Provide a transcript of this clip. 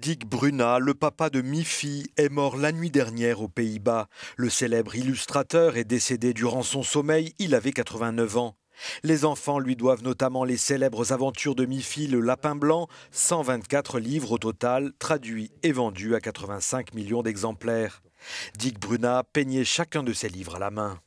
Dick Bruna, le papa de Miffy, est mort la nuit dernière aux Pays-Bas. Le célèbre illustrateur est décédé durant son sommeil, il avait 89 ans. Les enfants lui doivent notamment les célèbres aventures de Miffy, le lapin blanc, 124 livres au total, traduits et vendus à 85 millions d'exemplaires. Dick Bruna peignait chacun de ses livres à la main.